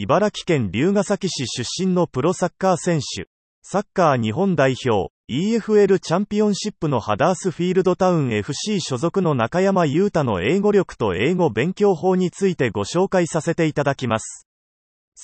茨城県龍ケ崎市出身のプロサッカー選手、サッカー日本代表、EFL チャンピオンシップのハダースフィールドタウン FC 所属の中山雄太の英語力と英語勉強法についてご紹介させていただきます。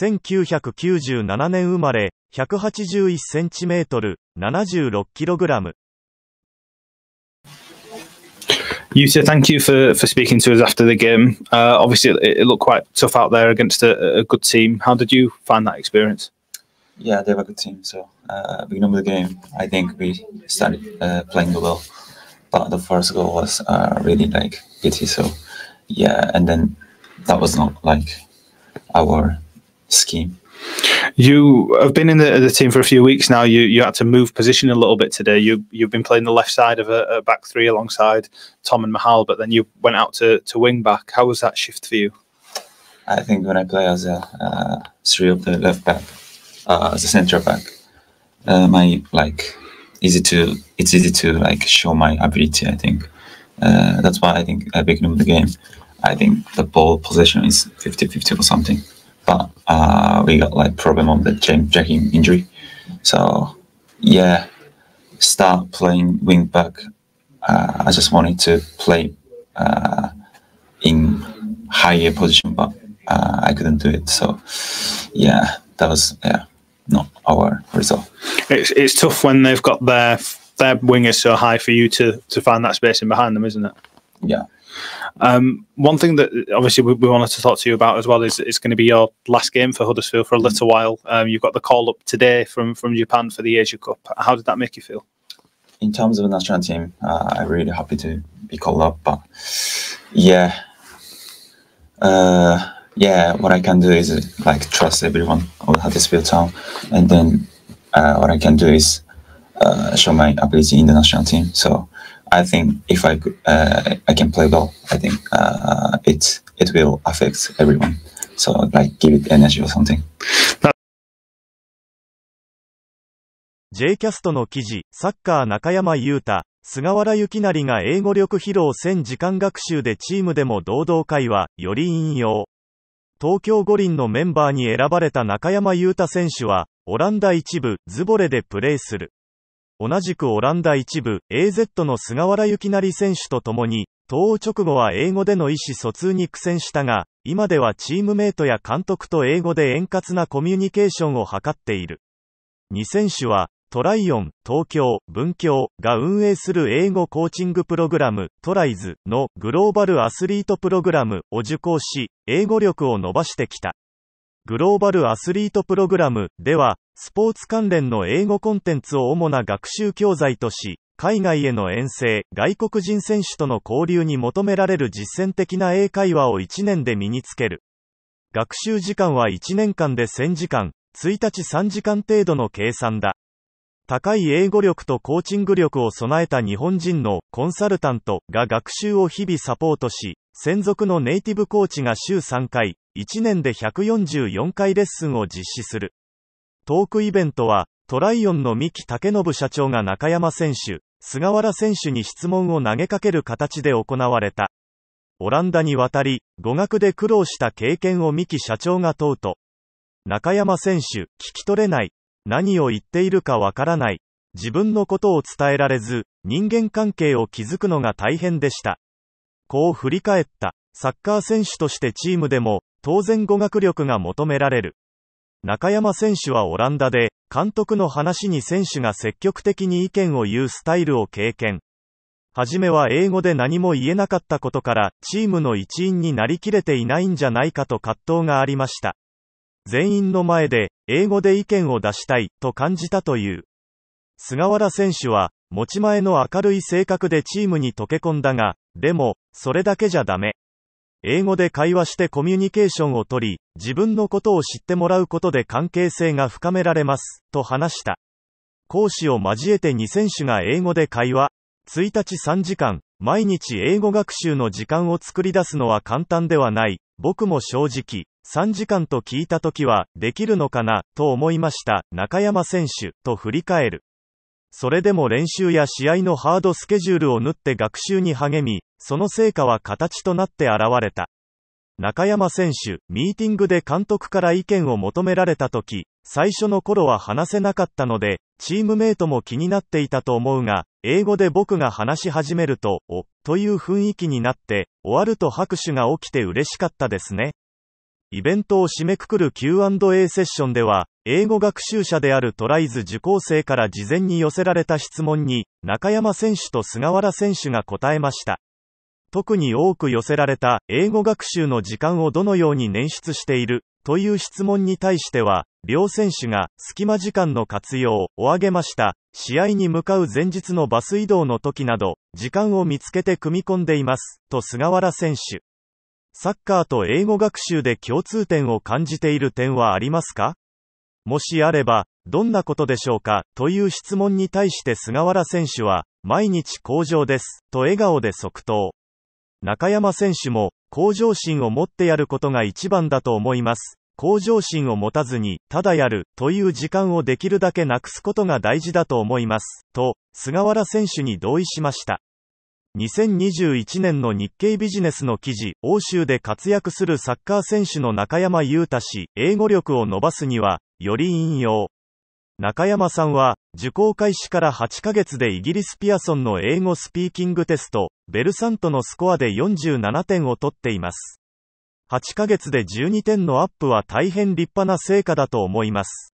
1997年生まれ、181センチメートル、76キログラム。Yuta, thank you for, for speaking to us after the game. Uh, obviously, it, it, looked quite tough out there against a, a, good team. How did you find that experience? Yeah, they were a good team. So, uh, beginning of the game, I think we started uh, playing well. But the first goal was uh, really like pity. So, yeah, and then that was not like our scheme. You have been in the, the, team for a few weeks now. You you had to move position a little bit today. You you've been playing the left side of a, a back three alongside Tom and Mahal, but then you went out to, to wing back. How was that shift for you? I think when I play as a uh, three of the left back, uh, as a centre back, uh, my like easy to it's easy to like show my ability. I think uh, that's why I think I beginning the game. I think the ball position is 50-50 or something but uh, we got like problem of the James injury. So yeah, start playing wing back. Uh, I just wanted to play uh, in higher position, but uh, I couldn't do it. So yeah, that was yeah not our result. It's it's tough when they've got their their wingers so high for you to to find that space in behind them, isn't it? Yeah. Um, one thing that obviously we, we, wanted to talk to you about as well is it's going to be your last game for Huddersfield for a little while. Um, you've got the call up today from from Japan for the Asia Cup. How did that make you feel? In terms of the national team, uh, I'm really happy to be called up. But yeah, uh, yeah, what I can do is uh, like trust everyone of Huddersfield town, and then uh, what I can do is uh, show my ability in the national team. So I think if I could, uh, I can play well, I think uh, it it will affect everyone. So like give it energy or something. J キャストの記事、サッカー中山優太、菅原由紀成が英語力披露1000時間学習でチームでも堂々会話、より引用。東京五輪のメンバーに選ばれた中山優太選手は、オランダ一部、ズボレでプレーする。同じくオランダ一部 AZ の菅原幸成選手と共に、東欧直後は英語での意思疎通に苦戦したが、今ではチームメイトや監督と英語で円滑なコミュニケーションを図っている。2選手は、トライオン、東京、文京が運営する英語コーチングプログラム、トライズのグローバルアスリートプログラムを受講し、英語力を伸ばしてきた。グローバルアスリートプログラムでは、スポーツ関連の英語コンテンツを主な学習教材とし、海外への遠征、外国人選手との交流に求められる実践的な英会話を1年で身につける。学習時間は1年間で1000時間、1日3時間程度の計算だ。高い英語力とコーチング力を備えた日本人のコンサルタントが学習を日々サポートし、専属のネイティブコーチが週3回、1年で144回レッスンを実施する。トークイベントは、トライオンの三木武信社長が中山選手、菅原選手に質問を投げかける形で行われた。オランダに渡り、語学で苦労した経験を三木社長が問うと、中山選手、聞き取れない。何を言っているかわからない。自分のことを伝えられず、人間関係を築くのが大変でした。こう振り返った。サッカー選手としてチームでも、当然語学力が求められる。中山選手はオランダで、監督の話に選手が積極的に意見を言うスタイルを経験。はじめは英語で何も言えなかったことから、チームの一員になりきれていないんじゃないかと葛藤がありました。全員の前で、英語で意見を出したい、と感じたという。菅原選手は、持ち前の明るい性格でチームに溶け込んだが、でも、それだけじゃダメ。英語で会話してコミュニケーションをとり、自分のことを知ってもらうことで関係性が深められます、と話した。講師を交えて2選手が英語で会話。1日3時間、毎日英語学習の時間を作り出すのは簡単ではない。僕も正直、3時間と聞いた時は、できるのかな、と思いました。中山選手、と振り返る。それでも練習や試合のハードスケジュールを縫って学習に励み、その成果は形となって現れた。中山選手、ミーティングで監督から意見を求められた時、最初の頃は話せなかったので、チームメイトも気になっていたと思うが、英語で僕が話し始めると、お、という雰囲気になって、終わると拍手が起きて嬉しかったですね。イベントを締めくくる Q&A セッションでは、英語学習者であるトライズ受講生から事前に寄せられた質問に、中山選手と菅原選手が答えました。特に多く寄せられた英語学習の時間をどのように捻出しているという質問に対しては、両選手が隙間時間の活用を挙げました。試合に向かう前日のバス移動の時など、時間を見つけて組み込んでいます、と菅原選手。サッカーと英語学習で共通点を感じている点はありますかもしあれば、どんなことでしょうかという質問に対して菅原選手は、毎日向上です、と笑顔で即答。中山選手も、向上心を持ってやることが一番だと思います。向上心を持たずに、ただやる、という時間をできるだけなくすことが大事だと思います。と、菅原選手に同意しました。2021年の日経ビジネスの記事、欧州で活躍するサッカー選手の中山優太氏、英語力を伸ばすには、より引用。中山さんは、受講開始から8ヶ月でイギリスピアソンの英語スピーキングテスト、ベルサントのスコアで47点を取っています。8ヶ月で12点のアップは大変立派な成果だと思います。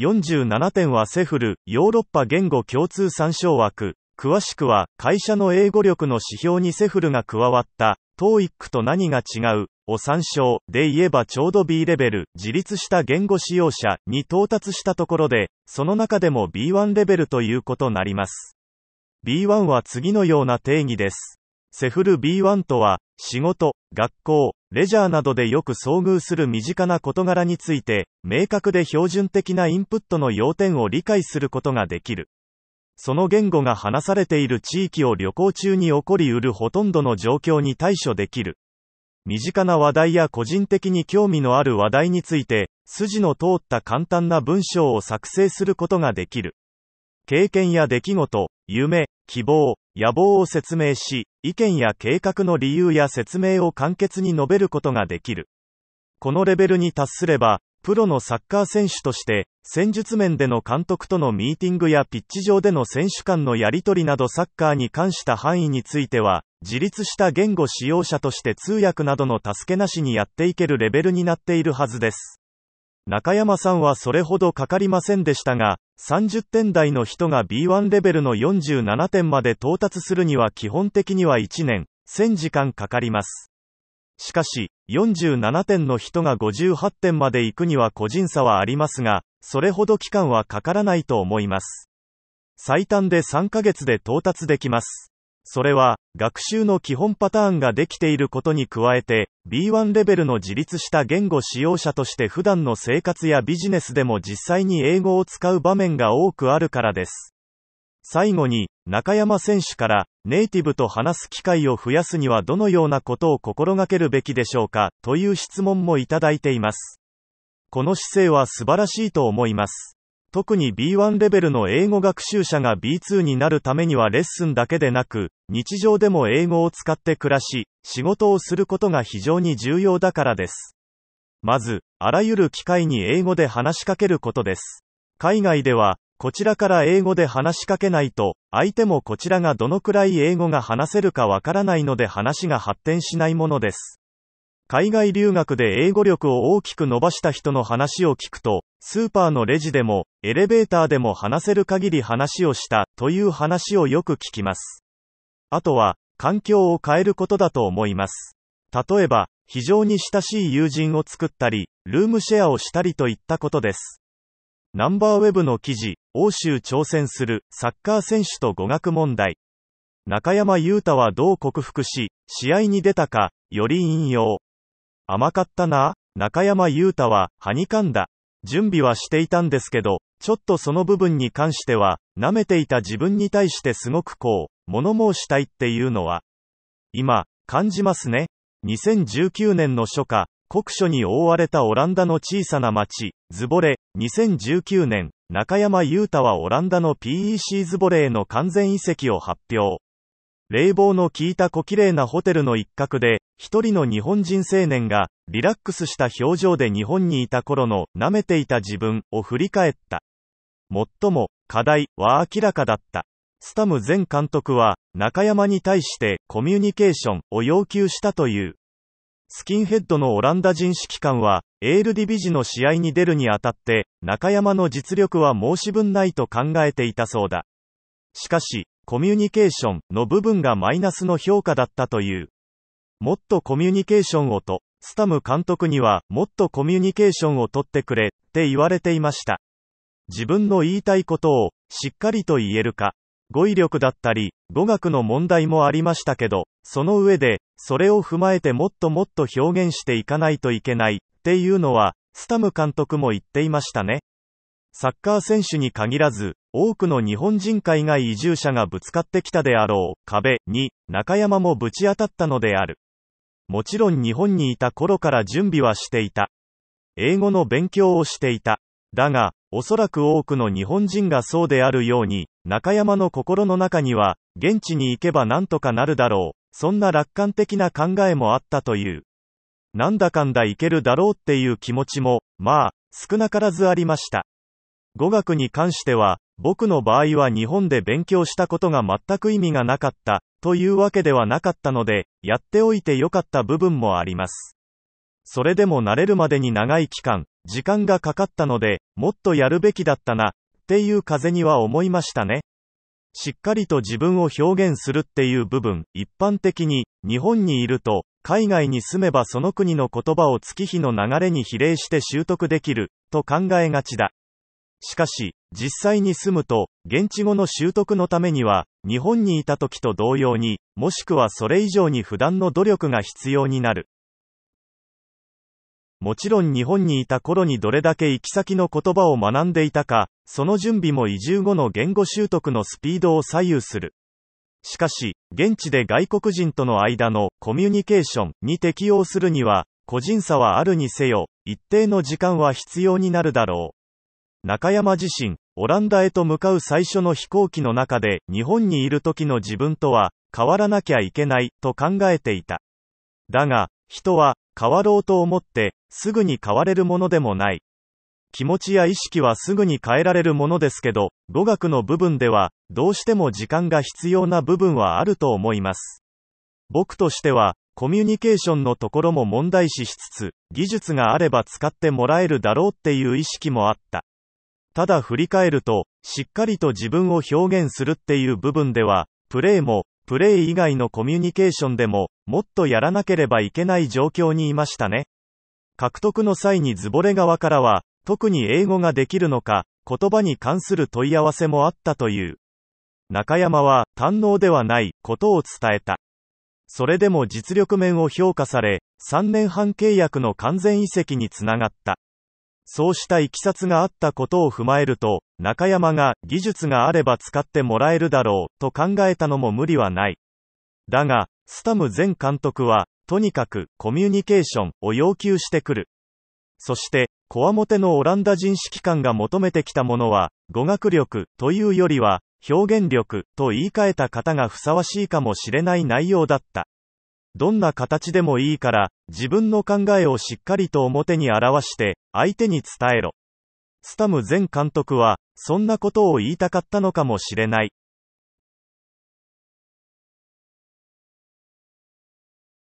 47点はセフル、ヨーロッパ言語共通参照枠。詳しくは、会社の英語力の指標にセフルが加わった、トーイックと何が違う、を参照、で言えばちょうど B レベル、自立した言語使用者に到達したところで、その中でも B1 レベルということになります。B1 は次のような定義です。セフル B1 とは、仕事、学校、レジャーなどでよく遭遇する身近な事柄について、明確で標準的なインプットの要点を理解することができる。その言語が話されている地域を旅行中に起こりうるほとんどの状況に対処できる。身近な話題や個人的に興味のある話題について、筋の通った簡単な文章を作成することができる。経験や出来事、夢、希望、野望を説明し、意見や計画の理由や説明を簡潔に述べることができる。このレベルに達すれば、プロのサッカー選手として、戦術面での監督とのミーティングやピッチ上での選手間のやり取りなどサッカーに関した範囲については、自立した言語使用者として通訳などの助けなしにやっていけるレベルになっているはずです。中山さんはそれほどかかりませんでしたが、30点台の人が B1 レベルの47点まで到達するには基本的には1年、1000時間かかります。しかし、47点の人が58点まで行くには個人差はありますが、それほど期間はかからないと思います。最短で3ヶ月で到達できます。それは、学習の基本パターンができていることに加えて、B1 レベルの自立した言語使用者として普段の生活やビジネスでも実際に英語を使う場面が多くあるからです。最後に、中山選手から、ネイティブと話す機会を増やすにはどのようなことを心がけるべきでしょうか、という質問もいただいています。この姿勢は素晴らしいと思います。特に B1 レベルの英語学習者が B2 になるためにはレッスンだけでなく、日常でも英語を使って暮らし、仕事をすることが非常に重要だからです。まず、あらゆる機会に英語で話しかけることです。海外では、こちらから英語で話しかけないと、相手もこちらがどのくらい英語が話せるかわからないので話が発展しないものです。海外留学で英語力を大きく伸ばした人の話を聞くと、スーパーのレジでも、エレベーターでも話せる限り話をした、という話をよく聞きます。あとは、環境を変えることだと思います。例えば、非常に親しい友人を作ったり、ルームシェアをしたりといったことです。ナンバーウェブの記事、欧州挑戦するサッカー選手と語学問題。中山雄太はどう克服し、試合に出たか、より引用。甘かったな、中山雄太は、はにかんだ。準備はしていたんですけど、ちょっとその部分に関しては、舐めていた自分に対してすごくこう、物申したいっていうのは、今、感じますね。2019年の初夏、酷暑に覆われたオランダの小さな町、ズボレ、2019年、中山雄太はオランダの PEC ズボレへの完全移籍を発表。冷房の効いた小綺麗なホテルの一角で、一人の日本人青年が、リラックスした表情で日本にいた頃の、舐めていた自分を振り返った。もっとも、課題は明らかだった。スタム前監督は、中山に対してコミュニケーションを要求したという。スキンヘッドのオランダ人指揮官は、エールディビジの試合に出るにあたって、中山の実力は申し分ないと考えていたそうだ。しかし、コミュニケーションの部分がマイナスの評価だったという。もっとコミュニケーションをと、スタム監督には、もっとコミュニケーションをとってくれ、って言われていました。自分の言いたいことを、しっかりと言えるか。語彙力だったり、語学の問題もありましたけど、その上で、それを踏まえてもっともっと表現していかないといけない、っていうのは、スタム監督も言っていましたね。サッカー選手に限らず、多くの日本人海外移住者がぶつかってきたであろう壁に中山もぶち当たったのである。もちろん日本にいた頃から準備はしていた。英語の勉強をしていた。だが、おそらく多くの日本人がそうであるように、中山の心の中には、現地に行けばなんとかなるだろう、そんな楽観的な考えもあったという。なんだかんだいけるだろうっていう気持ちも、まあ、少なからずありました。語学に関しては、僕の場合は日本で勉強したことが全く意味がなかった、というわけではなかったので、やっておいてよかった部分もあります。それでも慣れるまでに長い期間、時間がかかったので、もっとやるべきだったな、っていう風には思いましたね。しっかりと自分を表現するっていう部分、一般的に、日本にいると、海外に住めばその国の言葉を月日の流れに比例して習得できる、と考えがちだ。しかし、実際に住むと、現地語の習得のためには、日本にいた時と同様に、もしくはそれ以上に普段の努力が必要になる。もちろん日本にいた頃にどれだけ行き先の言葉を学んでいたか、その準備も移住後の言語習得のスピードを左右する。しかし、現地で外国人との間のコミュニケーションに適応するには、個人差はあるにせよ、一定の時間は必要になるだろう。中山自身、オランダへと向かう最初の飛行機の中で、日本にいる時の自分とは、変わらなきゃいけない、と考えていた。だが、人は、変わろうと思って、すぐに変われるものでもない。気持ちや意識はすぐに変えられるものですけど、語学の部分では、どうしても時間が必要な部分はあると思います。僕としては、コミュニケーションのところも問題視しつつ、技術があれば使ってもらえるだろうっていう意識もあった。ただ振り返ると、しっかりと自分を表現するっていう部分では、プレーも、プレイ以外のコミュニケーションでも、もっとやらなければいけない状況にいましたね。獲得の際にズボレ側からは、特に英語ができるのか、言葉に関する問い合わせもあったという。中山は、堪能ではないことを伝えた。それでも実力面を評価され、3年半契約の完全移籍につながった。そうしたいきさつがあったことを踏まえると、中山が、技術があれば使ってもらえるだろう、と考えたのも無理はない。だが、スタム前監督は、とにかく、コミュニケーションを要求してくる。そして、コアモテのオランダ人指揮官が求めてきたものは、語学力というよりは、表現力と言い換えた方がふさわしいかもしれない内容だった。どんな形でもいいから、自分の考えをしっかりと表に表して、相手に伝えろ。スタム前監督は、そんなことを言いたかったのかもしれない。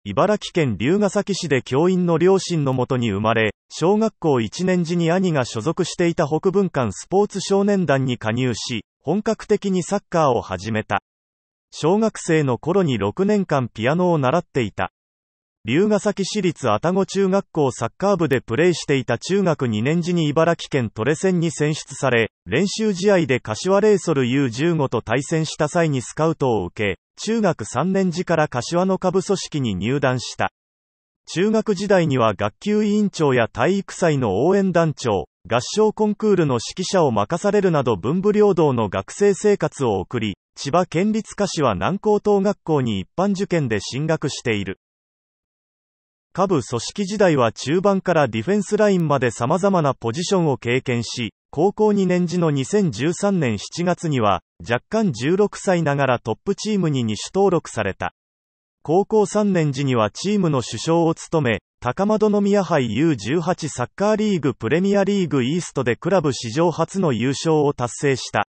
茨城県龍ケ崎市で教員の両親のもとに生まれ、小学校1年時に兄が所属していた北文館スポーツ少年団に加入し、本格的にサッカーを始めた。小学生の頃に6年間ピアノを習っていた。龍ヶ崎市立愛宕中学校サッカー部でプレーしていた中学2年時に茨城県トレセンに選出され、練習試合で柏レイソル U15 と対戦した際にスカウトを受け、中学3年時から柏の下部組織に入団した。中学時代には学級委員長や体育祭の応援団長、合唱コンクールの指揮者を任されるなど文武両道の学生生活を送り、千葉県立科市は南高等学校に一般受験で進学している。下部組織時代は中盤からディフェンスラインまで様々なポジションを経験し、高校2年時の2013年7月には、若干16歳ながらトップチームに2種登録された。高校3年時にはチームの首相を務め、高円宮杯 U18 サッカーリーグプレミアリーグイーストでクラブ史上初の優勝を達成した。